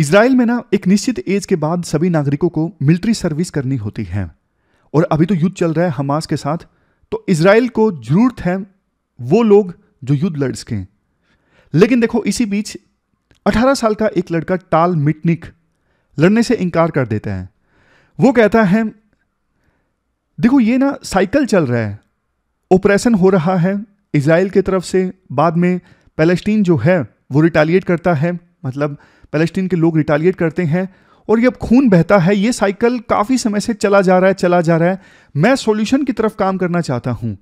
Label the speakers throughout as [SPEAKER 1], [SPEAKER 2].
[SPEAKER 1] Israel में ना एक निश्चित एज के बाद सभी नागरिकों को मिलिट्री सर्विस करनी होती है और अभी तो युद्ध चल रहा है हमास के साथ तो इसराइल को जरूरत है वो लोग जो युद्ध लड़ सकें लेकिन देखो इसी बीच 18 साल का एक लड़का टाल मिटनिक लड़ने से इनकार कर देता है वो कहता है देखो ये ना साइकिल चल रहा है ऑपरेशन हो रहा है इसराइल की तरफ से बाद में पैलेस्टीन जो है वो रिटेलिएट करता है मतलब पैलेस्टीन के लोग रिटालिएट करते हैं और ये अब खून बहता है ये साइकिल काफ़ी समय से चला जा रहा है चला जा रहा है मैं सोल्यूशन की तरफ काम करना चाहता हूँ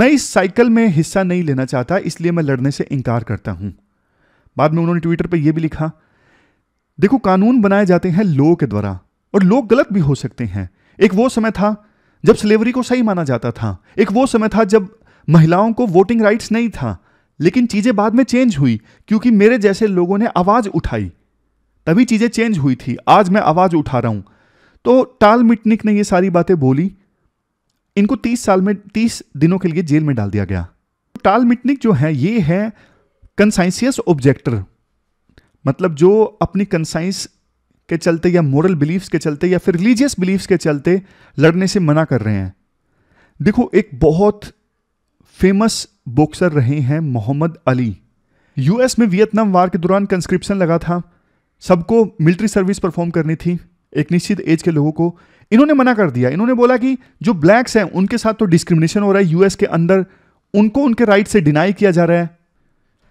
[SPEAKER 1] मैं इस साइकिल में हिस्सा नहीं लेना चाहता इसलिए मैं लड़ने से इनकार करता हूँ बाद में उन्होंने ट्विटर पर यह भी लिखा देखो कानून बनाए जाते हैं लोगों के द्वारा और लोग गलत भी हो सकते हैं एक वो समय था जब स्लेवरी को सही माना जाता था एक वो समय था जब महिलाओं को वोटिंग राइट्स नहीं था लेकिन चीज़ें बाद में चेंज हुई क्योंकि मेरे जैसे लोगों ने आवाज़ उठाई तभी चीज़ें चेंज हुई थी आज मैं आवाज़ उठा रहा हूं तो टाल मिटनिक ने ये सारी बातें बोली इनको तीस साल में तीस दिनों के लिए जेल में डाल दिया गया टाल मिटनिक जो है ये है कंसाइंसियस ऑब्जेक्टर मतलब जो अपनी कंसाइंस के चलते या मॉरल बिलीफ्स के चलते या फिर रिलीजियस बिलीफ्स के चलते लड़ने से मना कर रहे हैं देखो एक बहुत फेमस बॉक्सर रहे हैं मोहम्मद अली यूएस में वियतनाम वार के दौरान कंस्क्रिप्शन लगा था सबको मिलिट्री सर्विस परफॉर्म करनी थी एक निश्चित एज के लोगों को इन्होंने मना कर दिया इन्होंने बोला कि जो ब्लैक्स हैं उनके साथ तो डिस्क्रिमिनेशन हो रहा है यूएस के अंदर उनको उनके राइट से डिनाई किया जा रहा है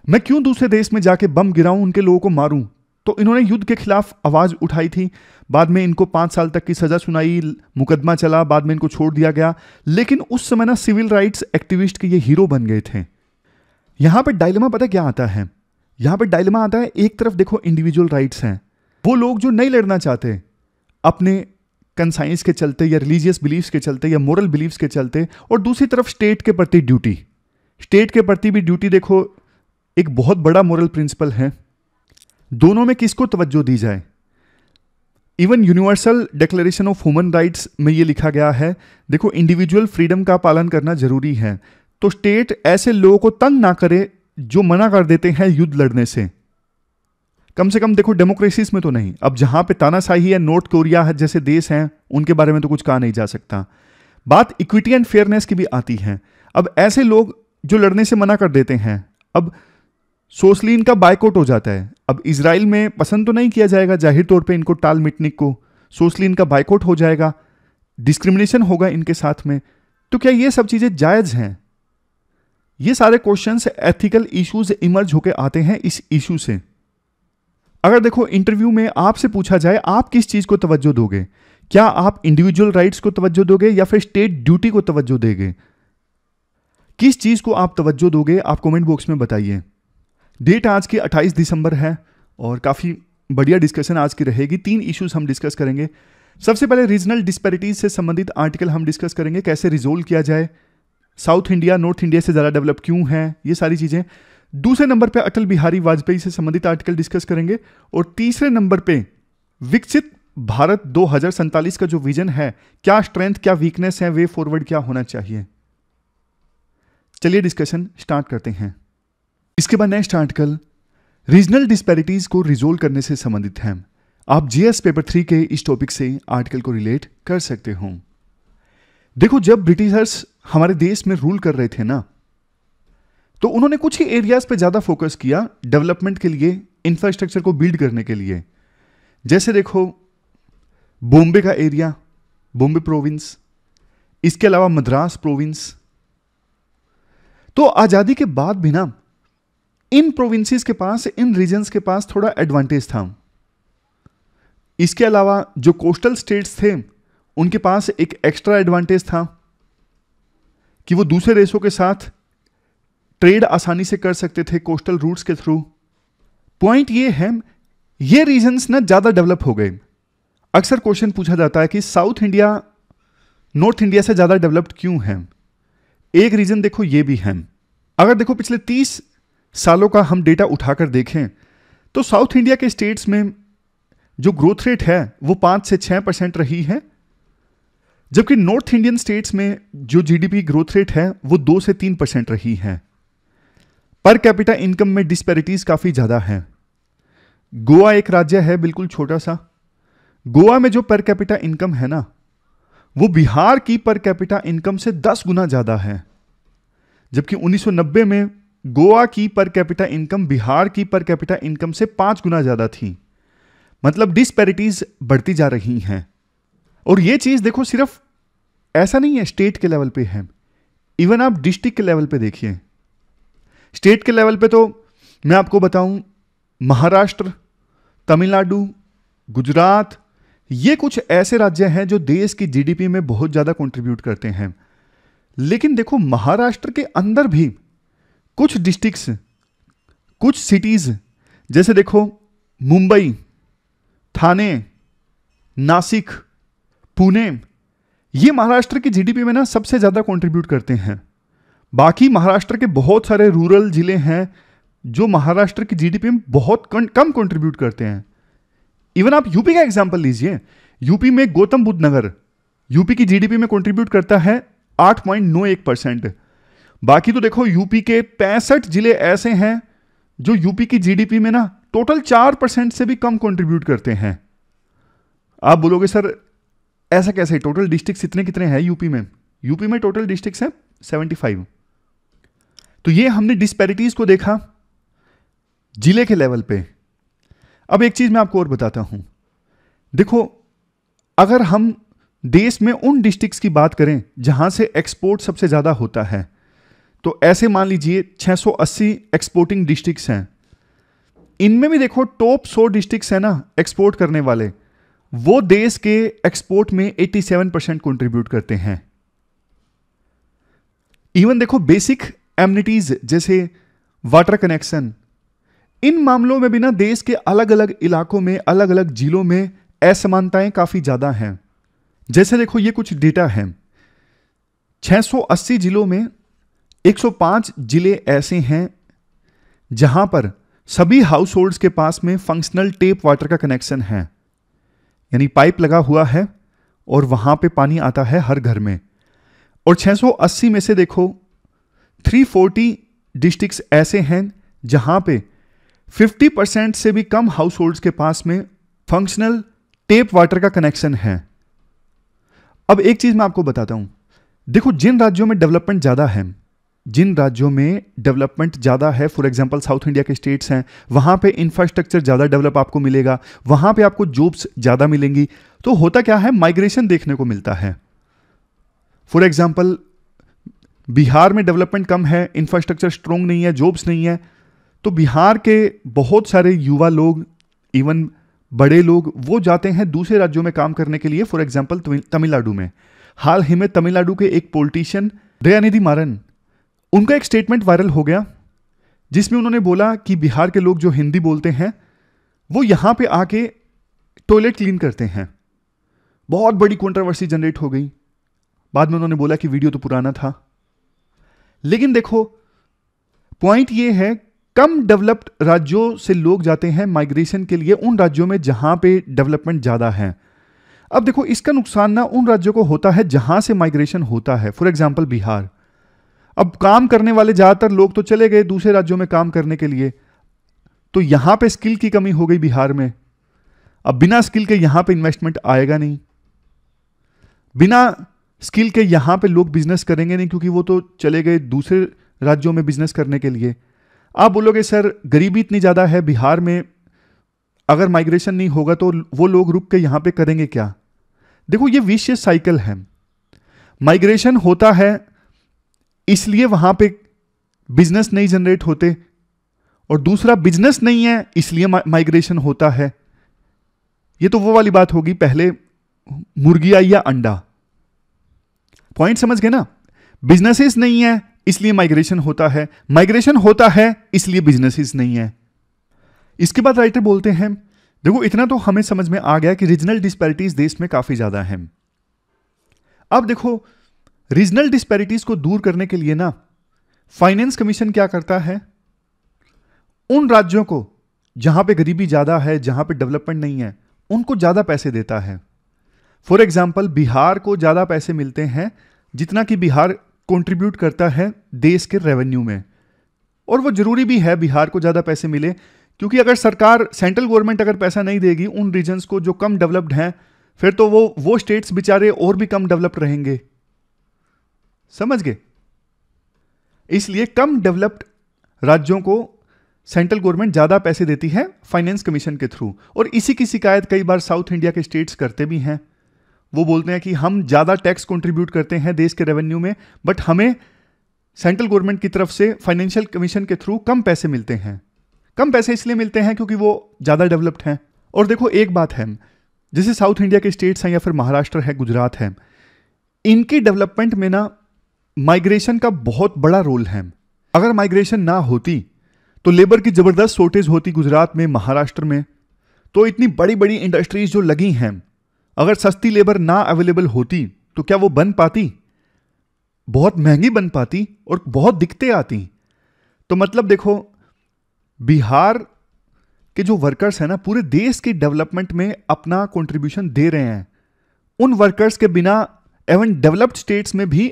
[SPEAKER 1] मैं क्यों दूसरे देश में जाके बम गिराऊं उनके लोगों को मारूं तो इन्होंने युद्ध के खिलाफ आवाज़ उठाई थी बाद में इनको पांच साल तक की सज़ा सुनाई मुकदमा चला बाद में इनको छोड़ दिया गया लेकिन उस समय ना सिविल राइट्स एक्टिविस्ट के ये हीरो बन गए थे यहाँ पर डायलमा पता क्या आता है यहां पर डायलमा आता है एक तरफ देखो इंडिविजुअल राइट्स हैं वो लोग जो नहीं लड़ना चाहते अपने कंसाइंस के चलते या रिलीजियस बिलीव्स के चलते या मॉरल बिलीव्स के चलते और दूसरी तरफ स्टेट के प्रति ड्यूटी स्टेट के प्रति भी ड्यूटी देखो एक बहुत बड़ा मॉरल प्रिंसिपल है दोनों में किसको तवज्जो दी जाए even universal declaration of human rights में ये लिखा गया है देखो इंडिविजुअल फ्रीडम का पालन करना जरूरी है तो स्टेट ऐसे लोगों को तंग ना करे जो मना कर देते हैं युद्ध लड़ने से कम से कम देखो डेमोक्रेसीज में तो नहीं अब जहां पे तानाशाही है नॉर्थ कोरिया है जैसे देश हैं उनके बारे में तो कुछ कहा नहीं जा सकता बात इक्विटी एंड फेयरनेस की भी आती है अब ऐसे लोग जो लड़ने से मना कर देते हैं अब सोसलिन इनका बायकॉट हो जाता है अब इसराइल में पसंद तो नहीं किया जाएगा जाहिर तौर पर इनको टाल मिटनिक को सोसलिन इनका बायकॉट हो जाएगा डिस्क्रिमिनेशन होगा इनके साथ में तो क्या ये सब चीज़ें जायज़ हैं ये सारे क्वेश्चन एथिकल इश्यूज इमर्ज होकर आते हैं इस इशू से अगर देखो इंटरव्यू में आपसे पूछा जाए आप किस चीज़ को तवज्जो दोगे क्या आप इंडिविजुअल राइट्स को तवज्जो दोगे या फिर स्टेट ड्यूटी को तवज्जो देंगे किस चीज़ को आप तवज्जो दोगे आप कमेंट बॉक्स में बताइए डेट आज की 28 दिसंबर है और काफ़ी बढ़िया डिस्कशन आज की रहेगी तीन इश्यूज हम डिस्कस करेंगे सबसे पहले रीजनल डिस्पेरिटीज से संबंधित आर्टिकल हम डिस्कस करेंगे कैसे रिजोल्व किया जाए साउथ इंडिया नॉर्थ इंडिया से ज़्यादा डेवलप क्यों है ये सारी चीज़ें दूसरे नंबर पे अटल बिहारी वाजपेयी से संबंधित आर्टिकल डिस्कस करेंगे और तीसरे नंबर पे विकसित भारत दो का जो विजन है क्या स्ट्रेंथ क्या वीकनेस है वे फॉरवर्ड क्या होना चाहिए चलिए डिस्कशन स्टार्ट करते हैं इसके बाद नेक्स्ट आर्टिकल रीजनल डिस्पैरिटीज़ को रिजोल्व करने से संबंधित है आप जीएस पेपर थ्री के इस टॉपिक से आर्टिकल को रिलेट कर सकते हो देखो जब ब्रिटिशर्स हमारे देश में रूल कर रहे थे ना तो उन्होंने कुछ ही एरियाज पे ज़्यादा फोकस किया डेवलपमेंट के लिए इंफ्रास्ट्रक्चर को बिल्ड करने के लिए जैसे देखो बॉम्बे का एरिया बॉम्बे प्रोविंस इसके अलावा मद्रास प्रोविंस तो आज़ादी के बाद भी ना इन प्रोविंसेस के पास इन रीजन्स के पास थोड़ा एडवांटेज था इसके अलावा जो कोस्टल स्टेट्स थे उनके पास एक एक्स्ट्रा एडवांटेज था कि वो दूसरे देशों के साथ ट्रेड आसानी से कर सकते थे कोस्टल रूट्स के थ्रू पॉइंट ये है ये रीजन्स ना ज़्यादा डेवलप हो गए अक्सर क्वेश्चन पूछा जाता है कि साउथ इंडिया नॉर्थ इंडिया से ज़्यादा डेवलप्ड क्यों है एक रीज़न देखो ये भी है अगर देखो पिछले तीस सालों का हम डेटा उठाकर देखें तो साउथ इंडिया के स्टेट्स में जो ग्रोथ रेट है वो पांच से छः परसेंट रही है जबकि नॉर्थ इंडियन स्टेट्स में जो जीडीपी ग्रोथ रेट है वो दो से तीन परसेंट रही है पर कैपिटा इनकम में डिस्पैरिटीज काफ़ी ज़्यादा है गोवा एक राज्य है बिल्कुल छोटा सा गोवा में जो पर कैपिटा इनकम है ना वो बिहार की पर कैपिटा इनकम से दस गुना ज़्यादा है जबकि 1990 में गोवा की पर कैपिटा इनकम बिहार की पर कैपिटा इनकम से पांच गुना ज़्यादा थी मतलब डिस्पैरिटीज़ बढ़ती जा रही हैं और ये चीज़ देखो सिर्फ ऐसा नहीं है स्टेट के लेवल पे है इवन आप डिस्ट्रिक्ट के लेवल पे देखिए स्टेट के लेवल पे तो मैं आपको बताऊं महाराष्ट्र तमिलनाडु गुजरात ये कुछ ऐसे राज्य हैं जो देश की जीडीपी में बहुत ज़्यादा कंट्रीब्यूट करते हैं लेकिन देखो महाराष्ट्र के अंदर भी कुछ डिस्ट्रिक्स कुछ सिटीज़ जैसे देखो मुंबई थाने नासिक पुणे ये महाराष्ट्र की जीडीपी में ना सबसे ज़्यादा कंट्रीब्यूट करते हैं बाकी महाराष्ट्र के बहुत सारे रूरल ज़िले हैं जो महाराष्ट्र की जीडीपी में बहुत कम कंट्रीब्यूट करते हैं इवन आप यूपी का एग्जाम्पल लीजिए यूपी में गौतम बुद्ध नगर यूपी की जीडीपी में कंट्रीब्यूट करता है 8.91 परसेंट बाकी तो देखो यूपी के पैंसठ जिले ऐसे हैं जो यूपी की जीडीपी में ना टोटल चार परसेंट से भी कम कंट्रीब्यूट करते हैं आप बोलोगे सर ऐसा कैसे टोटल डिस्ट्रिक्ट इतने कितने हैं यूपी में यूपी में टोटल डिस्ट्रिक्ट है सेवेंटी फाइव तो ये हमने डिस्पैरिटीज को देखा जिले के लेवल पे अब एक चीज मैं आपको और बताता हूं देखो अगर हम देश में उन डिस्ट्रिक्ट्स की बात करें जहां से एक्सपोर्ट सबसे ज़्यादा होता है तो ऐसे मान लीजिए 680 एक्सपोर्टिंग डिस्ट्रिक्ट्स हैं इनमें भी देखो टॉप 100 डिस्ट्रिक्ट्स हैं ना एक्सपोर्ट करने वाले वो देश के एक्सपोर्ट में 87 परसेंट कॉन्ट्रीब्यूट करते हैं इवन देखो बेसिक एमिनिटीज जैसे वाटर कनेक्शन इन मामलों में भी ना देश के अलग अलग इलाकों में अलग अलग जिलों में असमानताएं काफ़ी ज़्यादा हैं जैसे देखो ये कुछ डेटा है 680 जिलों में 105 जिले ऐसे हैं जहां पर सभी हाउस होल्ड्स के पास में फंक्शनल टेप वाटर का कनेक्शन है यानी पाइप लगा हुआ है और वहां पे पानी आता है हर घर में और 680 में से देखो 340 डिस्ट्रिक्ट्स ऐसे हैं जहां पे 50 परसेंट से भी कम हाउस होल्ड के पास में फंक्शनल टेप वाटर का कनेक्शन है अब एक चीज़ मैं आपको बताता हूं देखो जिन राज्यों में डेवलपमेंट ज़्यादा है जिन राज्यों में डेवलपमेंट ज़्यादा है फॉर एग्जांपल साउथ इंडिया के स्टेट्स हैं वहाँ पे इंफ्रास्ट्रक्चर ज़्यादा डेवलप आपको मिलेगा वहाँ पे आपको जॉब्स ज़्यादा मिलेंगी तो होता क्या है माइग्रेशन देखने को मिलता है फॉर एग्जाम्पल बिहार में डेवलपमेंट कम है इंफ्रास्ट्रक्चर स्ट्रोंग नहीं है जॉब्स नहीं है तो बिहार के बहुत सारे युवा लोग इवन बड़े लोग वो जाते हैं दूसरे राज्यों में काम करने के लिए फॉर एग्जाम्पल तमिलनाडु में हाल ही में तमिलनाडु के एक पोलिटिशियन दयानिधि मारन उनका एक स्टेटमेंट वायरल हो गया जिसमें उन्होंने बोला कि बिहार के लोग जो हिंदी बोलते हैं वो यहां पे आके टॉयलेट क्लीन करते हैं बहुत बड़ी कंट्रोवर्सी जनरेट हो गई बाद में उन्होंने बोला कि वीडियो तो पुराना था लेकिन देखो पॉइंट ये है कम डेवलप्ड राज्यों से लोग जाते हैं माइग्रेशन के लिए उन राज्यों में जहां पे डेवलपमेंट ज़्यादा है अब देखो इसका नुकसान ना उन राज्यों को होता है जहां से माइग्रेशन होता है फॉर एग्जाम्पल बिहार अब काम करने वाले ज़्यादातर लोग तो चले गए दूसरे राज्यों में काम करने के लिए तो यहां पे स्किल की कमी हो गई बिहार में अब बिना स्किल के यहाँ पे इन्वेस्टमेंट आएगा नहीं बिना स्किल के यहाँ पे लोग बिजनेस करेंगे नहीं क्योंकि वो तो चले गए दूसरे राज्यों में बिजनेस करने के लिए आप बोलोगे सर गरीबी इतनी ज़्यादा है बिहार में अगर माइग्रेशन नहीं होगा तो वो लोग रुक के यहाँ पे करेंगे क्या देखो ये विशेष साइकिल है माइग्रेशन होता है इसलिए वहां पे बिजनेस नहीं जनरेट होते और दूसरा बिजनेस नहीं है इसलिए माइग्रेशन होता है ये तो वो वाली बात होगी पहले मुर्गी आई या अंडा पॉइंट समझ गए ना बिजनेसेस नहीं है इसलिए माइग्रेशन होता है माइग्रेशन होता है इसलिए बिजनेसेस नहीं है इसके बाद राइटर बोलते हैं देखो इतना तो हमें समझ में आ गया कि रीजनल डिस्पैरिटीज देश में काफ़ी ज़्यादा हैं अब देखो रीजनल डिस्पैरिटीज को दूर करने के लिए ना फाइनेंस कमीशन क्या करता है उन राज्यों को जहां पे गरीबी ज़्यादा है जहां पे डेवलपमेंट नहीं है उनको ज़्यादा पैसे देता है फॉर एग्जाम्पल बिहार को ज़्यादा पैसे मिलते हैं जितना कि बिहार कंट्रीब्यूट करता है देश के रेवेन्यू में और वो ज़रूरी भी है बिहार को ज़्यादा पैसे मिले क्योंकि अगर सरकार सेंट्रल गवर्नमेंट अगर पैसा नहीं देगी उन रीजन्स को जो कम डेवलप्ड हैं फिर तो वो वो स्टेट्स बेचारे और भी कम डेवलप्ड रहेंगे समझ गए इसलिए कम डेवलप्ड राज्यों को सेंट्रल गवर्नमेंट ज़्यादा पैसे देती है फाइनेंस कमीशन के थ्रू और इसी की शिकायत कई बार साउथ इंडिया के स्टेट्स करते भी हैं वो बोलते हैं कि हम ज़्यादा टैक्स कंट्रीब्यूट करते हैं देश के रेवेन्यू में बट हमें सेंट्रल गवर्नमेंट की तरफ से फाइनेंशियल कमीशन के थ्रू कम पैसे मिलते हैं कम पैसे इसलिए मिलते हैं क्योंकि वो ज़्यादा डेवलप्ड हैं और देखो एक बात है जैसे साउथ इंडिया के स्टेट्स हैं या फिर महाराष्ट्र है गुजरात है इनकी डेवलपमेंट में ना माइग्रेशन का बहुत बड़ा रोल है अगर माइग्रेशन ना होती तो लेबर की ज़बरदस्त शॉर्टेज होती गुजरात में महाराष्ट्र में तो इतनी बड़ी बड़ी इंडस्ट्रीज जो लगी हैं अगर सस्ती लेबर ना अवेलेबल होती तो क्या वो बन पाती बहुत महंगी बन पाती और बहुत दिक्कतें आती तो मतलब देखो बिहार के जो वर्कर्स हैं ना पूरे देश के डेवलपमेंट में अपना कंट्रीब्यूशन दे रहे हैं उन वर्कर्स के बिना एवन डेवलप्ड स्टेट्स में भी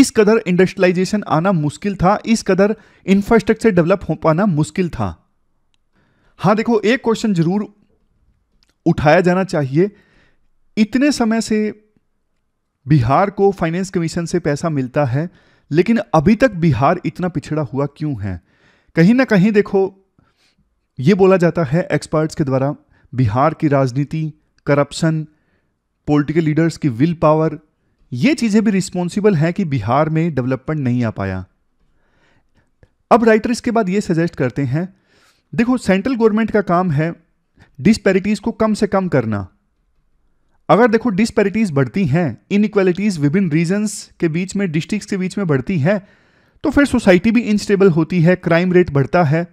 [SPEAKER 1] इस कदर इंडस्ट्रियलाइजेशन आना मुश्किल था इस कदर इंफ्रास्ट्रक्चर डेवलप हो पाना मुश्किल था हाँ देखो एक क्वेश्चन जरूर उठाया जाना चाहिए इतने समय से बिहार को फाइनेंस कमीशन से पैसा मिलता है लेकिन अभी तक बिहार इतना पिछड़ा हुआ क्यों है कहीं ना कहीं देखो ये बोला जाता है एक्सपर्ट्स के द्वारा बिहार की राजनीति करप्शन पॉलिटिकल लीडर्स की विल पावर ये चीज़ें भी रिस्पॉन्सिबल हैं कि बिहार में डेवलपमेंट नहीं आ पाया अब राइटर इसके बाद ये सजेस्ट करते हैं देखो सेंट्रल गवर्नमेंट का काम है डिस्पैरिटीज़ को कम से कम करना अगर देखो डिस्पेरिटीज बढ़ती हैं इनक्वालिटीज़ विभिन्न रीजन्स के बीच में डिस्ट्रिक्स के बीच में बढ़ती हैं तो फिर सोसाइटी भी इंस्टेबल होती है क्राइम रेट बढ़ता है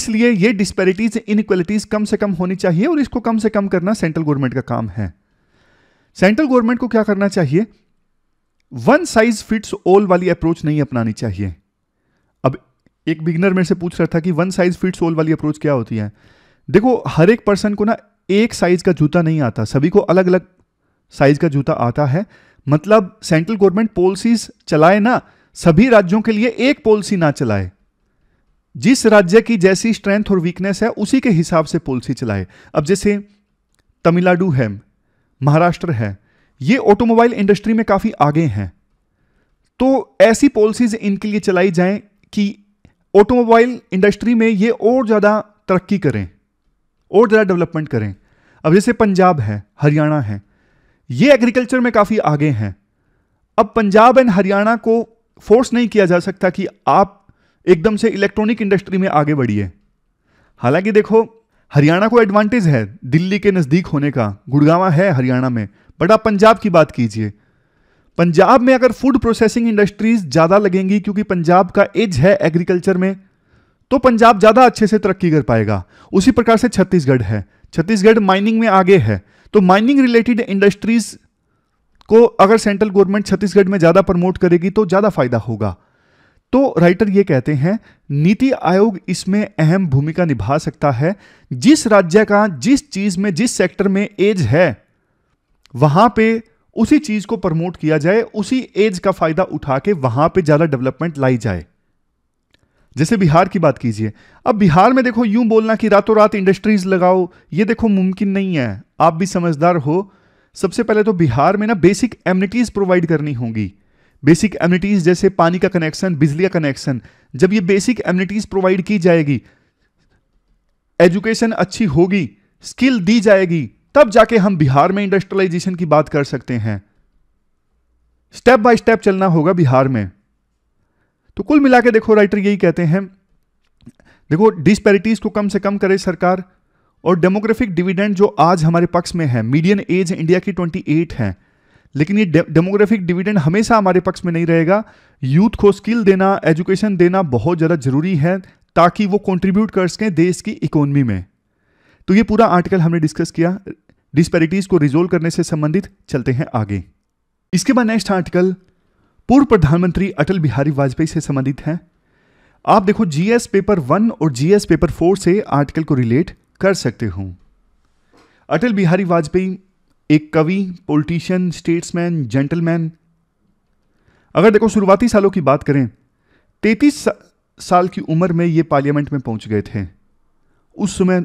[SPEAKER 1] इसलिए ये डिस्पेरिटीज इनक्वालिटीज़ कम से कम होनी चाहिए और इसको कम से कम करना सेंट्रल गवर्नमेंट का काम है सेंट्रल गवर्नमेंट को क्या करना चाहिए वन साइज फिट्स ऑल वाली अप्रोच नहीं अपनानी चाहिए अब एक बिगनर मेरे से पूछ रहा था कि वन साइज फिट्स ऑल वाली अप्रोच क्या होती है देखो हर एक पर्सन को ना एक साइज का जूता नहीं आता सभी को अलग अलग साइज का जूता आता है मतलब सेंट्रल गवर्नमेंट पॉलिसीज चलाए ना सभी राज्यों के लिए एक पॉलिसी ना चलाए जिस राज्य की जैसी स्ट्रेंथ और वीकनेस है उसी के हिसाब से पॉलिसी चलाए अब जैसे तमिलनाडु है महाराष्ट्र है ये ऑटोमोबाइल इंडस्ट्री में काफ़ी आगे हैं तो ऐसी पॉलिसीज इनके लिए चलाई जाएं कि ऑटोमोबाइल इंडस्ट्री में ये और ज़्यादा तरक्की करें और ज़्यादा डेवलपमेंट करें अब जैसे पंजाब है हरियाणा है ये एग्रीकल्चर में काफ़ी आगे हैं अब पंजाब एंड हरियाणा को फोर्स नहीं किया जा सकता कि आप एकदम से इलेक्ट्रॉनिक इंडस्ट्री में आगे बढ़िए हालांकि देखो हरियाणा को एडवांटेज है दिल्ली के नज़दीक होने का गुड़गावा है हरियाणा में बट आप पंजाब की बात कीजिए पंजाब में अगर फूड प्रोसेसिंग इंडस्ट्रीज ज़्यादा लगेंगी क्योंकि पंजाब का एज है एग्रीकल्चर में तो पंजाब ज़्यादा अच्छे से तरक्की कर पाएगा उसी प्रकार से छत्तीसगढ़ है छत्तीसगढ़ माइनिंग में आगे है तो माइनिंग रिलेटेड इंडस्ट्रीज को अगर सेंट्रल गवर्नमेंट छत्तीसगढ़ में ज़्यादा प्रमोट करेगी तो ज़्यादा फायदा होगा तो राइटर ये कहते हैं नीति आयोग इसमें अहम भूमिका निभा सकता है जिस राज्य का जिस चीज में जिस सेक्टर में एज है वहां पे उसी चीज को प्रमोट किया जाए उसी एज का फायदा उठा के वहां पे ज्यादा डेवलपमेंट लाई जाए जैसे बिहार की बात कीजिए अब बिहार में देखो यूं बोलना कि रातों रात इंडस्ट्रीज लगाओ ये देखो मुमकिन नहीं है आप भी समझदार हो सबसे पहले तो बिहार में ना बेसिक एम्यूनिटीज प्रोवाइड करनी होंगी बेसिक एम्यूनिटीज़ जैसे पानी का कनेक्शन बिजली का कनेक्शन जब ये बेसिक एम्यूनिटीज़ प्रोवाइड की जाएगी एजुकेशन अच्छी होगी स्किल दी जाएगी तब जाके हम बिहार में इंडस्ट्रियलाइजेशन की बात कर सकते हैं स्टेप बाय स्टेप चलना होगा बिहार में तो कुल मिला के देखो राइटर यही कहते हैं देखो डिस्पेरिटीज को कम से कम करे सरकार और डेमोग्राफिक डिविडेंड जो आज हमारे पक्ष में है मीडियन एज इंडिया की 28 है लेकिन ये डेमोग्राफिक डिविडेंड हमेशा हमारे पक्ष में नहीं रहेगा यूथ को स्किल देना एजुकेशन देना बहुत ज़्यादा ज़रूरी है ताकि वो कंट्रीब्यूट कर सकें देश की इकोनॉमी में तो ये पूरा आर्टिकल हमने डिस्कस किया डिस्पेरिटीज को रिजोल्व करने से संबंधित चलते हैं आगे इसके बाद नेक्स्ट आर्टिकल पूर्व प्रधानमंत्री अटल बिहारी वाजपेयी से संबंधित है आप देखो जीएस पेपर वन और जीएस पेपर फोर से आर्टिकल को रिलेट कर सकते हो अटल बिहारी वाजपेयी एक कवि पॉलिटिशियन स्टेट्समैन जेंटलमैन अगर देखो शुरुआती सालों की बात करें तैतीस साल की उम्र में ये पार्लियामेंट में पहुंच गए थे उस समय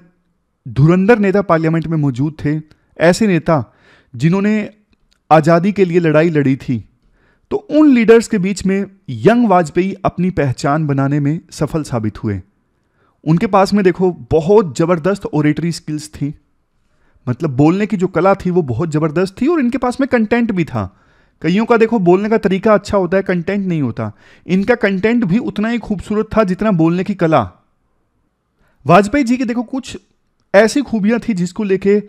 [SPEAKER 1] धुरंधर नेता पार्लियामेंट में मौजूद थे ऐसे नेता जिन्होंने आज़ादी के लिए लड़ाई लड़ी थी तो उन लीडर्स के बीच में यंग वाजपेयी अपनी पहचान बनाने में सफल साबित हुए उनके पास में देखो बहुत ज़बरदस्त ओरेटरी स्किल्स थी मतलब बोलने की जो कला थी वो बहुत ज़बरदस्त थी और इनके पास में कंटेंट भी था कईयों का देखो बोलने का तरीका अच्छा होता है कंटेंट नहीं होता इनका कंटेंट भी उतना ही खूबसूरत था जितना बोलने की कला वाजपेयी जी के देखो कुछ ऐसी खूबियां थी जिसको लेके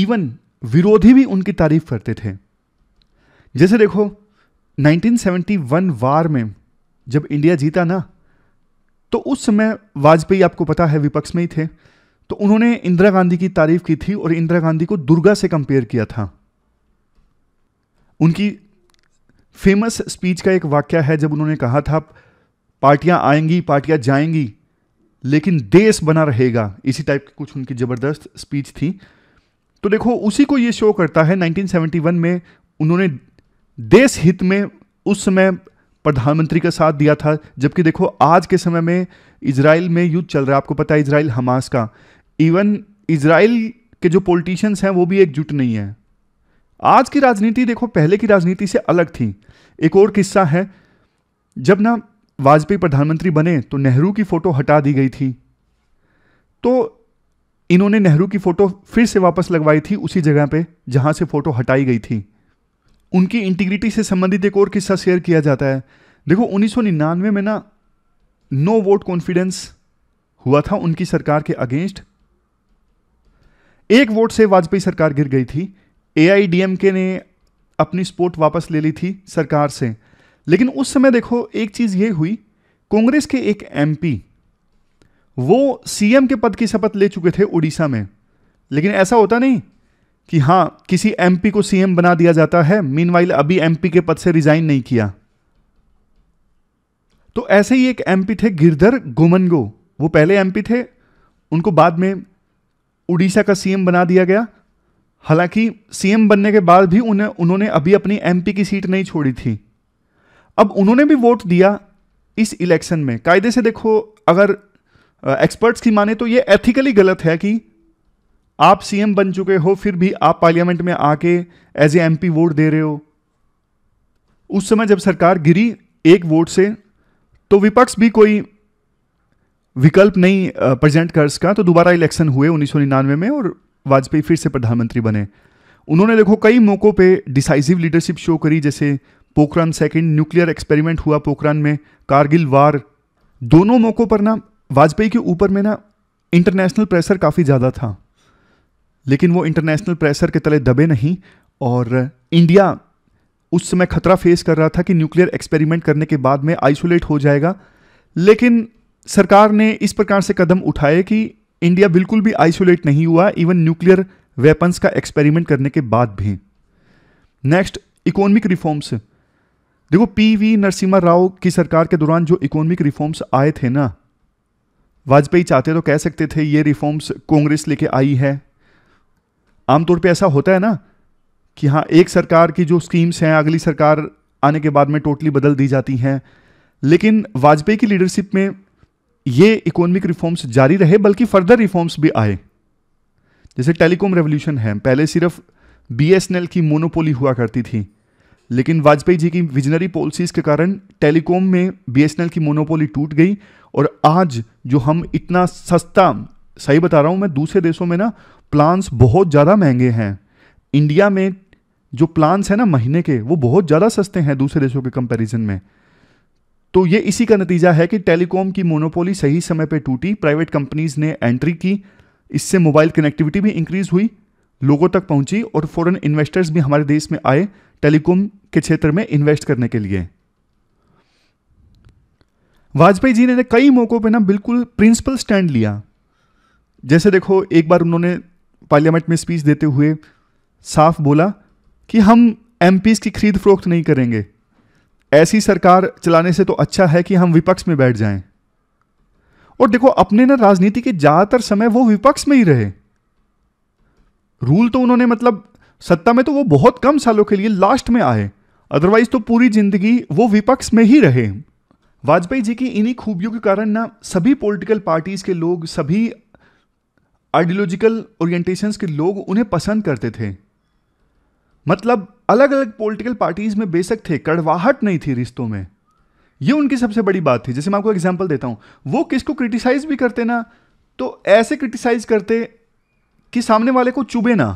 [SPEAKER 1] इवन विरोधी भी उनकी तारीफ करते थे जैसे देखो 1971 वार में जब इंडिया जीता ना तो उस समय वाजपेयी आपको पता है विपक्ष में ही थे तो उन्होंने इंदिरा गांधी की तारीफ की थी और इंदिरा गांधी को दुर्गा से कंपेयर किया था उनकी फेमस स्पीच का एक वाक्य है जब उन्होंने कहा था पार्टियां आएंगी पार्टियां जाएंगी लेकिन देश बना रहेगा इसी टाइप की कुछ उनकी ज़बरदस्त स्पीच थी तो देखो उसी को ये शो करता है 1971 में उन्होंने देश हित में उस समय प्रधानमंत्री का साथ दिया था जबकि देखो आज के समय में इसराइल में युद्ध चल रहा है आपको पता है इसराइल हमास का इवन इसराइल के जो पॉलिटिशियंस हैं वो भी एकजुट नहीं है आज की राजनीति देखो पहले की राजनीति से अलग थी एक और किस्सा है जब ना वाजपेयी प्रधानमंत्री बने तो नेहरू की फ़ोटो हटा दी गई थी तो इन्होंने नेहरू की फ़ोटो फिर से वापस लगवाई थी उसी जगह पे जहां से फ़ोटो हटाई गई थी उनकी इंटीग्रिटी से संबंधित एक और किस्सा शेयर किया जाता है देखो उन्नीस में ना नो वोट कॉन्फिडेंस हुआ था उनकी सरकार के अगेंस्ट एक वोट से वाजपेयी सरकार गिर गई थी एआईडीएमके ने अपनी सपोर्ट वापस ले ली थी सरकार से लेकिन उस समय देखो एक चीज़ ये हुई कांग्रेस के एक एमपी वो सीएम के पद की शपथ ले चुके थे उड़ीसा में लेकिन ऐसा होता नहीं कि हाँ किसी एमपी को सीएम बना दिया जाता है मीनवाइल अभी एमपी के पद से रिजाइन नहीं किया तो ऐसे ही एक एमपी थे गिरधर गोमनगो वो पहले एमपी थे उनको बाद में उड़ीसा का सीएम बना दिया गया हालांकि सीएम बनने के बाद भी उन्हें उन्होंने अभी अपनी एमपी की सीट नहीं छोड़ी थी अब उन्होंने भी वोट दिया इस इलेक्शन में कायदे से देखो अगर एक्सपर्ट्स की माने तो ये एथिकली गलत है कि आप सीएम बन चुके हो फिर भी आप पार्लियामेंट में आके एज ए एम वोट दे रहे हो उस समय जब सरकार गिरी एक वोट से तो विपक्ष भी कोई विकल्प नहीं प्रेजेंट कर सका तो दोबारा इलेक्शन हुए उन्नीस में और वाजपेयी फिर से प्रधानमंत्री बने उन्होंने देखो कई मौक़ों पे डिसाइसिव लीडरशिप शो करी जैसे पोखरान सेकंड न्यूक्लियर एक्सपेरिमेंट हुआ पोखरान में कारगिल वार दोनों मौक़ों पर ना वाजपेयी के ऊपर में ना इंटरनेशनल प्रेशर काफ़ी ज़्यादा था लेकिन वो इंटरनेशनल प्रेशर के तले दबे नहीं और इंडिया उस समय खतरा फेस कर रहा था कि न्यूक्लियर एक्सपेरिमेंट करने के बाद में आइसोलेट हो जाएगा लेकिन सरकार ने इस प्रकार से कदम उठाए कि इंडिया बिल्कुल भी आइसोलेट नहीं हुआ इवन न्यूक्लियर वेपन्स का एक्सपेरिमेंट करने के बाद भी नेक्स्ट इकोनॉमिक रिफॉर्म्स देखो पी वी नरसिम्हा राव की सरकार के दौरान जो इकोनॉमिक रिफॉर्म्स आए थे ना वाजपेयी चाहते तो कह सकते थे ये रिफॉर्म्स कांग्रेस लेके आई है आमतौर पे ऐसा होता है ना कि हाँ एक सरकार की जो स्कीम्स हैं अगली सरकार आने के बाद में टोटली बदल दी जाती हैं लेकिन वाजपेयी की लीडरशिप में ये इकोनॉमिक रिफॉर्म्स जारी रहे बल्कि फर्दर रिफॉर्म्स भी आए जैसे टेलीकॉम रेवोल्यूशन है पहले सिर्फ बीएसएनएल की मोनोपोली हुआ करती थी लेकिन वाजपेयी जी की विजनरी पॉलिसीज के कारण टेलीकॉम में बीएसएनएल की मोनोपोली टूट गई और आज जो हम इतना सस्ता सही बता रहा हूँ मैं दूसरे देशों में ना प्लान्स बहुत ज़्यादा महंगे हैं इंडिया में जो प्लान्स हैं ना महीने के वो बहुत ज़्यादा सस्ते हैं दूसरे देशों के कंपेरिजन में तो ये इसी का नतीजा है कि टेलीकॉम की मोनोपोली सही समय पर टूटी प्राइवेट कंपनीज ने एंट्री की इससे मोबाइल कनेक्टिविटी भी इंक्रीज हुई लोगों तक पहुंची और फॉरेन इन्वेस्टर्स भी हमारे देश में आए टेलीकॉम के क्षेत्र में इन्वेस्ट करने के लिए वाजपेयी जी ने कई मौक़ों पे ना बिल्कुल प्रिंसिपल स्टैंड लिया जैसे देखो एक बार उन्होंने पार्लियामेंट में स्पीच देते हुए साफ बोला कि हम एम की खरीद फरोख्त नहीं करेंगे ऐसी सरकार चलाने से तो अच्छा है कि हम विपक्ष में बैठ जाएं और देखो अपने ना राजनीति के ज्यादातर समय वो विपक्ष में ही रहे रूल तो उन्होंने मतलब सत्ता में तो वो बहुत कम सालों के लिए लास्ट में आए अदरवाइज तो पूरी जिंदगी वो विपक्ष में ही रहे वाजपेयी जी की इन्हीं खूबियों के कारण ना सभी पॉलिटिकल पार्टीज के लोग सभी आइडियोलॉजिकल ओरिएंटेशंस के लोग उन्हें पसंद करते थे मतलब अलग अलग पॉलिटिकल पार्टीज में बेशक थे कड़वाहट नहीं थी रिश्तों में ये उनकी सबसे बड़ी बात थी जैसे मैं आपको एग्जाम्पल देता हूँ वो किसको क्रिटिसाइज भी करते ना तो ऐसे क्रिटिसाइज करते कि सामने वाले को चुभे ना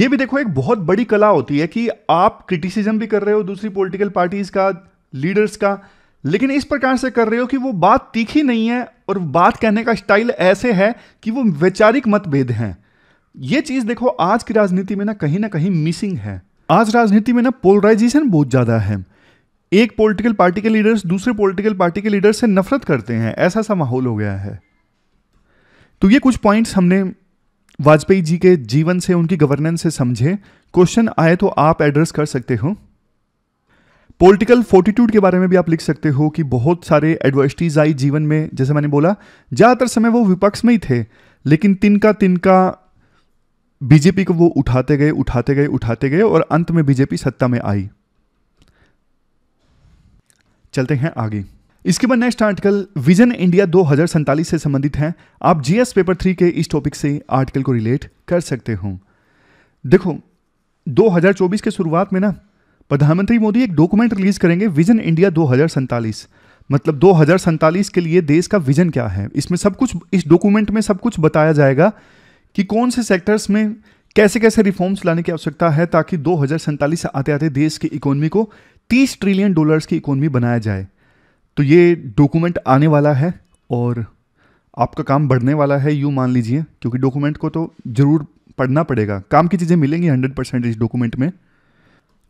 [SPEAKER 1] ये भी देखो एक बहुत बड़ी कला होती है कि आप क्रिटिसिज्म भी कर रहे हो दूसरी पॉलिटिकल पार्टीज का लीडर्स का लेकिन इस प्रकार से कर रहे हो कि वो बात तीखी नहीं है और बात कहने का स्टाइल ऐसे है कि वो वैचारिक मतभेद हैं ये चीज देखो आज की राजनीति में ना कहीं ना कहीं मिसिंग है आज राजनीति में ना पोलराइजेशन बहुत ज़्यादा है एक पॉलिटिकल पार्टी के लीडर्स दूसरे पॉलिटिकल पार्टी के लीडर्स से नफरत करते हैं ऐसा सा माहौल हो गया है तो ये कुछ पॉइंट्स हमने वाजपेयी जी के जीवन से उनकी गवर्नेंस से समझे क्वेश्चन आए तो आप एड्रेस कर सकते हो पॉलिटिकल फोर्टिट्यूड के बारे में भी आप लिख सकते हो कि बहुत सारे एडवर्सिटीज आई जीवन में जैसे मैंने बोला ज़्यादातर समय वो विपक्ष में ही थे लेकिन तिनका तिनका बीजेपी को वो उठाते गए उठाते गए उठाते गए और अंत में बीजेपी सत्ता में आई चलते हैं आगे इसके बाद नेक्स्ट आर्टिकल विजन इंडिया दो से संबंधित है आप जीएस पेपर थ्री के इस टॉपिक से आर्टिकल को रिलेट कर सकते हो देखो 2024 के शुरुआत में ना प्रधानमंत्री मोदी एक डॉक्यूमेंट रिलीज करेंगे विजन इंडिया दो मतलब दो के लिए देश का विजन क्या है इसमें सब कुछ इस डॉक्यूमेंट में सब कुछ बताया जाएगा कि कौन से सेक्टर्स में कैसे कैसे रिफॉर्म्स लाने की आवश्यकता है ताकि दो से आते आते देश की इकोनॉमी को 30 ट्रिलियन डॉलर्स की इकोनॉमी बनाया जाए तो ये डॉक्यूमेंट आने वाला है और आपका काम बढ़ने वाला है यूँ मान लीजिए क्योंकि डॉक्यूमेंट को तो ज़रूर पढ़ना पड़ेगा काम की चीज़ें मिलेंगी हंड्रेड परसेंट इस डॉक्यूमेंट में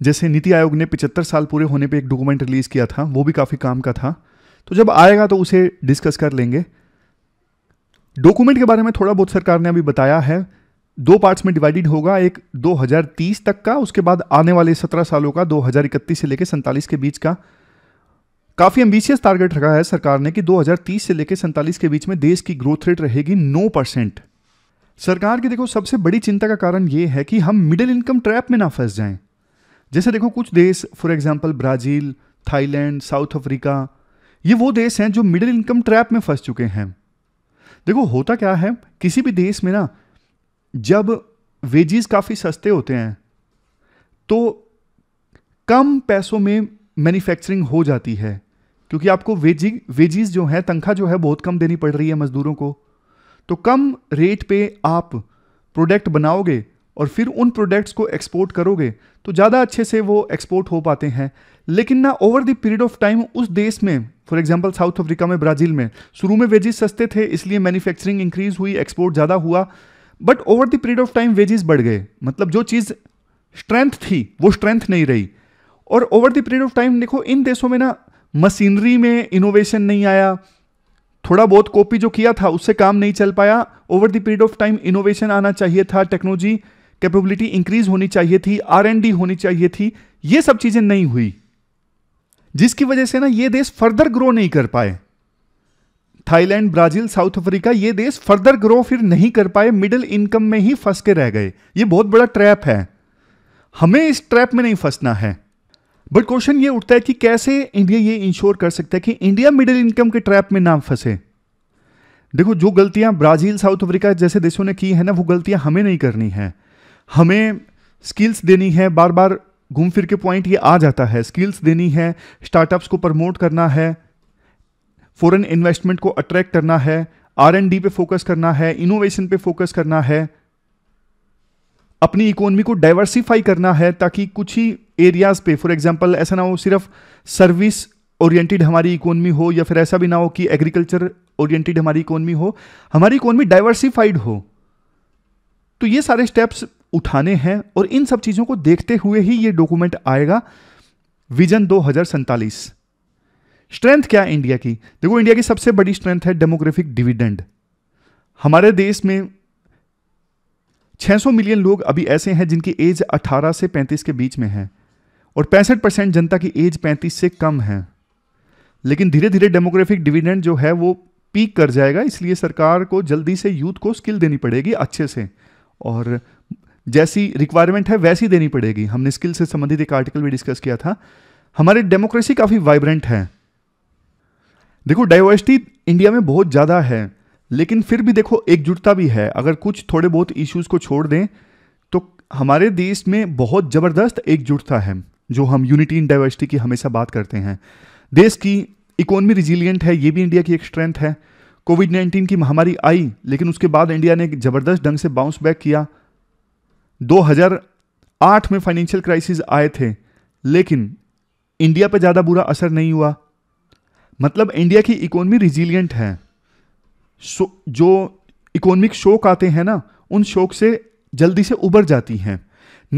[SPEAKER 1] जैसे नीति आयोग ने पिचहत्तर साल पूरे होने पे एक डॉक्यूमेंट रिलीज़ किया था वो भी काफ़ी काम का था तो जब आएगा तो उसे डिस्कस कर लेंगे डॉक्यूमेंट के बारे में थोड़ा बहुत सरकार ने अभी बताया है दो पार्ट्स में डिवाइडेड होगा एक 2030 तक का उसके बाद आने वाले 17 सालों का 2031 से लेकर सैंतालीस के बीच का काफ़ी एम्बिशियस टारगेट रखा है सरकार ने कि 2030 से लेकर सैंतालीस के बीच में देश की ग्रोथ रेट रहेगी 9 परसेंट सरकार की देखो सबसे बड़ी चिंता का कारण ये है कि हम मिडिल इनकम ट्रैप में ना फंस जाएं जैसे देखो कुछ देश for example Brazil Thailand South Africa ये वो देश हैं जो मिडिल इनकम ट्रैप में फंस चुके हैं देखो होता क्या है किसी भी देश में ना जब वेजेस काफ़ी सस्ते होते हैं तो कम पैसों में मैन्युफैक्चरिंग हो जाती है क्योंकि आपको वेजी वेजीज जो है तनख्वाह जो है बहुत कम देनी पड़ रही है मज़दूरों को तो कम रेट पे आप प्रोडक्ट बनाओगे और फिर उन प्रोडक्ट्स को एक्सपोर्ट करोगे तो ज़्यादा अच्छे से वो एक्सपोर्ट हो पाते हैं लेकिन ना over the period of time उस देश में फॉर एग्जाम्पल साउथ अफ्रीका में ब्राजील में शुरू में वेजेस सस्ते थे इसलिए मैन्युफैक्चरिंग इंक्रीज हुई एक्सपोर्ट ज़्यादा हुआ but over the period of time wages बढ़ गए मतलब जो चीज़ स्ट्रेंथ थी वो स्ट्रेंथ नहीं रही और over the period of time देखो इन देशों में ना मशीनरी में इनोवेशन नहीं आया थोड़ा बहुत कॉपी जो किया था उससे काम नहीं चल पाया over the period of time innovation आना चाहिए था टेक्नोलॉजी कैपेबिलिटी इंक्रीज होनी चाहिए थी आर होनी चाहिए थी ये सब चीज़ें नहीं हुई जिसकी वजह से ना ये देश फर्दर ग्रो नहीं कर पाए थाईलैंड ब्राजील साउथ अफ्रीका ये देश फर्दर ग्रो फिर नहीं कर पाए मिडिल इनकम में ही फंस के रह गए ये बहुत बड़ा ट्रैप है हमें इस ट्रैप में नहीं फंसना है बट क्वेश्चन ये उठता है कि कैसे इंडिया ये इंश्योर कर सकता है कि इंडिया मिडिल इनकम के ट्रैप में ना फंसे देखो जो गलतियां ब्राज़ील साउथ अफ्रीका जैसे देशों ने की है ना वो गलतियां हमें नहीं करनी है हमें स्किल्स देनी है बार बार घूम फिर के पॉइंट ये आ जाता है स्किल्स देनी है स्टार्टअप्स को प्रमोट करना है फॉरेन इन्वेस्टमेंट को अट्रैक्ट करना है आर एंड डी पे फोकस करना है इनोवेशन पे फोकस करना है अपनी इकोनॉमी को डाइवर्सिफाई करना है ताकि कुछ ही एरियाज़ पे फॉर एग्जांपल ऐसा ना हो सिर्फ सर्विस ओरिएंटेड हमारी इकोनॉमी हो या फिर ऐसा भी ना हो कि एग्रीकल्चर ओरिएंटेड हमारी इकोनॉमी हो हमारी इकोनॉमी डाइवर्सिफाइड हो तो ये सारे स्टेप्स उठाने हैं और इन सब चीज़ों को देखते हुए ही ये डॉक्यूमेंट आएगा विजन दो स्ट्रेंथ क्या है इंडिया की देखो इंडिया की सबसे बड़ी स्ट्रेंथ है डेमोग्राफिक डिविडेंड हमारे देश में 600 मिलियन लोग अभी ऐसे हैं जिनकी एज 18 से 35 के बीच में है और पैंसठ परसेंट जनता की एज 35 से कम है लेकिन धीरे धीरे डेमोग्राफिक डिविडेंड जो है वो पीक कर जाएगा इसलिए सरकार को जल्दी से यूथ को स्किल देनी पड़ेगी अच्छे से और जैसी रिक्वायरमेंट है वैसी देनी पड़ेगी हमने स्किल से संबंधित एक आर्टिकल भी डिस्कस किया था हमारी डेमोक्रेसी काफ़ी वाइब्रेंट है देखो डाइवर्सिटी इंडिया में बहुत ज़्यादा है लेकिन फिर भी देखो एकजुटता भी है अगर कुछ थोड़े बहुत इश्यूज़ को छोड़ दें तो हमारे देश में बहुत ज़बरदस्त एकजुटता है जो हम यूनिटी इन डाइवर्सिटी की हमेशा बात करते हैं देश की इकोनॉमी रिजिलियंट है ये भी इंडिया की एक स्ट्रेंथ है कोविड 19 की महामारी आई लेकिन उसके बाद इंडिया ने ज़बरदस्त ढंग से बाउंस बैक किया 2008 में फाइनेंशियल क्राइसिस आए थे लेकिन इंडिया पर ज़्यादा बुरा असर नहीं हुआ मतलब इंडिया की इकोनॉमी रिजिलियंट है सो जो इकोनॉमिक शोक आते हैं ना उन शोक से जल्दी से उबर जाती हैं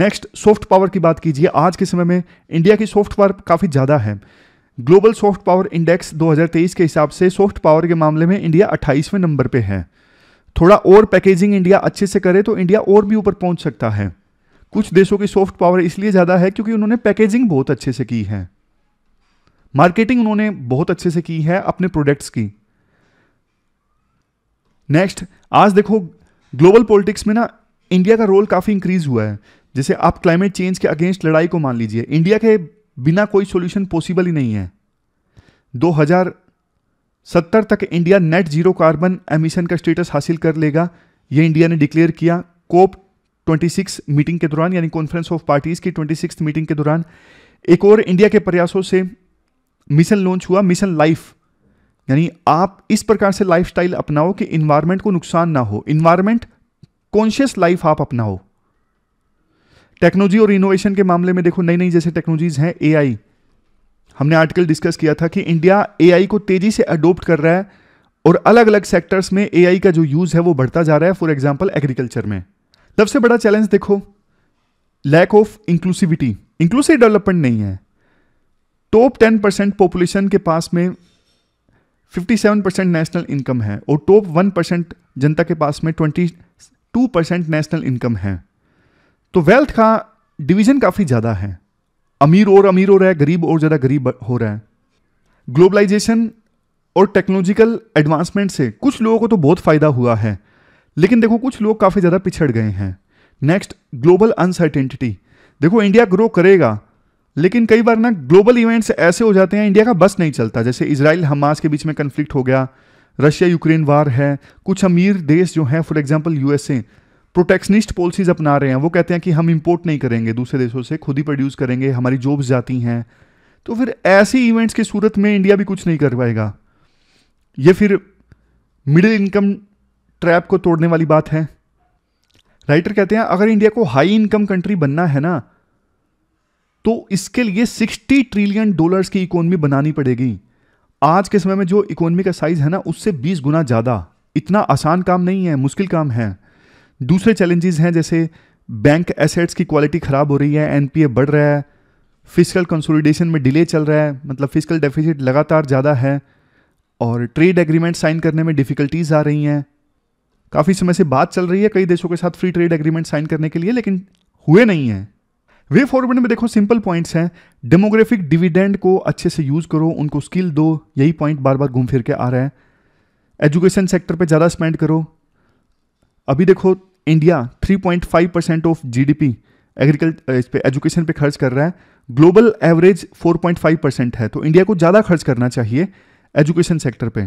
[SPEAKER 1] नेक्स्ट सॉफ्ट पावर की बात कीजिए आज के समय में इंडिया की सॉफ्ट पावर काफ़ी ज़्यादा है ग्लोबल सॉफ्ट पावर इंडेक्स 2023 के हिसाब से सॉफ्ट पावर के मामले में इंडिया 28वें नंबर पे है थोड़ा और पैकेजिंग इंडिया अच्छे से करे तो इंडिया और भी ऊपर पहुंच सकता है कुछ देशों की सॉफ्ट पावर इसलिए ज़्यादा है क्योंकि उन्होंने पैकेजिंग बहुत अच्छे से की है मार्केटिंग उन्होंने बहुत अच्छे से की है अपने प्रोडक्ट्स की नेक्स्ट आज देखो ग्लोबल पॉलिटिक्स में ना इंडिया का रोल काफ़ी इंक्रीज हुआ है जैसे आप क्लाइमेट चेंज के अगेंस्ट लड़ाई को मान लीजिए इंडिया के बिना कोई सॉल्यूशन पॉसिबल ही नहीं है 2000 सत्तर तक India net zero carbon emission का स्टेटस हासिल कर लेगा ये इंडिया ने डिक्लेयर किया कोप 26 मीटिंग के दौरान यानी कॉन्फ्रेंस ऑफ पार्टीज की 26 मीटिंग के दौरान एक और इंडिया के प्रयासों से मिशन लॉन्च हुआ मिशन लाइफ यानी आप इस प्रकार से लाइफस्टाइल अपनाओ कि इन्वायरमेंट को नुकसान ना हो इन्वायरमेंट कॉन्शियस लाइफ आप अपनाओ टेक्नोलॉजी और इनोवेशन के मामले में देखो नई नई जैसे टेक्नोलॉजीज हैं एआई हमने आर्टिकल डिस्कस किया था कि इंडिया एआई को तेजी से अडोप्ट कर रहा है और अलग अलग सेक्टर्स में एआई का जो यूज़ है वो बढ़ता जा रहा है फॉर एग्जाम्पल एग्रीकल्चर में सबसे बड़ा चैलेंज देखो lack of inclusivity inclusive development नहीं है टॉप टेन परसेंट पॉपुलेशन के पास में fifty seven percent national income है और टॉप वन परसेंट जनता के पास में twenty two percent national income है तो वेल्थ का डिवीजन काफ़ी ज़्यादा है अमीर और अमीर हो रहा है गरीब और ज़्यादा गरीब हो रहा है ग्लोबलाइजेशन और टेक्नोलॉजिकल एडवांसमेंट से कुछ लोगों को तो बहुत फ़ायदा हुआ है लेकिन देखो कुछ लोग काफ़ी ज़्यादा पिछड़ गए हैं नेक्स्ट ग्लोबल अनसर्टेनिटी देखो इंडिया ग्रो करेगा लेकिन कई बार ना ग्लोबल इवेंट्स ऐसे हो जाते हैं इंडिया का बस नहीं चलता जैसे इसराइल हमास के बीच में कन्फ्लिक्ट हो गया रशिया यूक्रेन वार है कुछ अमीर देश जो हैं for example USA protectionist policies अपना रहे हैं वो कहते हैं कि हम इंपोर्ट नहीं करेंगे दूसरे देशों से खुद ही प्रोड्यूस करेंगे हमारी जॉब्स जाती हैं तो फिर ऐसे इवेंट्स की सूरत में इंडिया भी कुछ नहीं कर पाएगा ये फिर मिडिल इनकम ट्रैप को तोड़ने वाली बात है राइटर कहते हैं अगर इंडिया को हाई इनकम कंट्री बनना है ना तो इसके लिए 60 ट्रिलियन डॉलर्स की इकोनॉमी बनानी पड़ेगी आज के समय में जो इकोनॉमी का साइज है ना उससे 20 गुना ज़्यादा इतना आसान काम नहीं है मुश्किल काम है दूसरे चैलेंजेस हैं जैसे बैंक एसेट्स की क्वालिटी ख़राब हो रही है एनपीए बढ़ रहा है फिजिकल कंसोलिडेशन में डिले चल रहा है मतलब फिजिकल डेफिसिट लगातार ज़्यादा है और ट्रेड एग्रीमेंट साइन करने में डिफ़िकल्टीज़ आ रही हैं काफ़ी समय से बात चल रही है कई देशों के साथ फ्री ट्रेड एग्रीमेंट साइन करने के लिए लेकिन हुए नहीं हैं वे फॉरवर्ड में देखो सिंपल पॉइंट्स हैं डेमोग्राफिक डिविडेंड को अच्छे से यूज़ करो उनको स्किल दो यही पॉइंट बार बार घूम फिर के आ रहा है एजुकेशन सेक्टर पे ज़्यादा स्पेंड करो अभी देखो India 3.5 percent of GDP agriculture इस पर एजुकेशन पे खर्च कर रहा है ग्लोबल एवरेज 4.5 परसेंट है तो इंडिया को ज़्यादा खर्च करना चाहिए एजुकेशन सेक्टर पे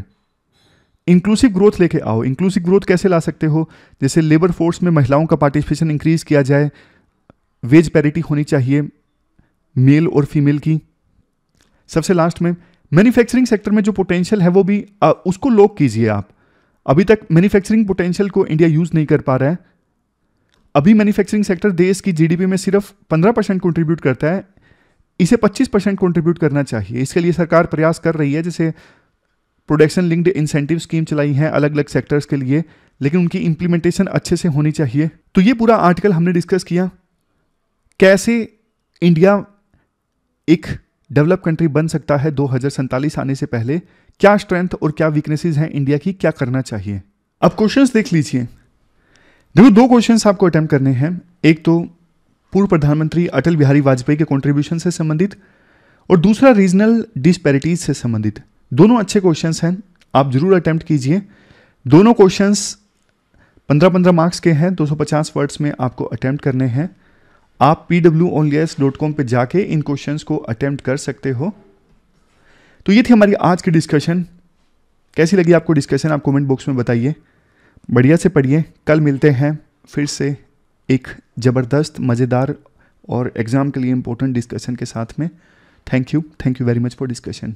[SPEAKER 1] इंक्लूसिव ग्रोथ लेके आओ इंक्लूसिव ग्रोथ कैसे ला सकते हो जैसे लेबर फोर्स में महिलाओं का पार्टिसिपेशन इंक्रीज किया जाए वेज पैरिटी होनी चाहिए मेल और फीमेल की सबसे लास्ट में मैन्युफैक्चरिंग सेक्टर में जो पोटेंशियल है वो भी आ, उसको लोक कीजिए आप अभी तक मैन्युफैक्चरिंग पोटेंशियल को इंडिया यूज़ नहीं कर पा रहा है अभी मैन्युफैक्चरिंग सेक्टर देश की जीडीपी में सिर्फ 15 परसेंट कॉन्ट्रीब्यूट करता है इसे 25 परसेंट कॉन्ट्रीब्यूट करना चाहिए इसके लिए सरकार प्रयास कर रही है जैसे प्रोडक्शन लिंक्ड इंसेंटिव स्कीम चलाई है अलग अलग सेक्टर्स के लिए लेकिन उनकी इंप्लीमेंटेशन अच्छे से होनी चाहिए तो ये पूरा आर्टिकल हमने डिस्कस किया कैसे इंडिया एक डेवलप कंट्री बन सकता है दो आने से पहले क्या स्ट्रेंथ और क्या वीकनेसेस हैं इंडिया की क्या करना चाहिए अब क्वेश्चंस देख लीजिए देखो दो क्वेश्चंस आपको अटैम्प्ट करने हैं एक तो पूर्व प्रधानमंत्री अटल बिहारी वाजपेयी के कॉन्ट्रीब्यूशन से संबंधित और दूसरा रीजनल डिस्पैरिटीज से संबंधित दोनों अच्छे क्वेश्चंस हैं आप जरूर अटैम्प्ट कीजिए दोनों क्वेश्चंस पंद्रह पंद्रह मार्क्स के हैं 250 वर्ड्स में आपको अटैम्प्ट करने हैं आप पी डब्ल्यू डॉट कॉम पर जाके इन क्वेश्चंस को अटैम्प्ट कर सकते हो तो ये थी हमारी आज की डिस्कशन कैसी लगी आपको डिस्कशन आप कमेंट बॉक्स में बताइए बढ़िया से पढ़िए कल मिलते हैं फिर से एक ज़बरदस्त मज़ेदार और एग्ज़ाम के लिए इम्पोर्टेंट डिस्कशन के साथ में thank you thank you very much for discussion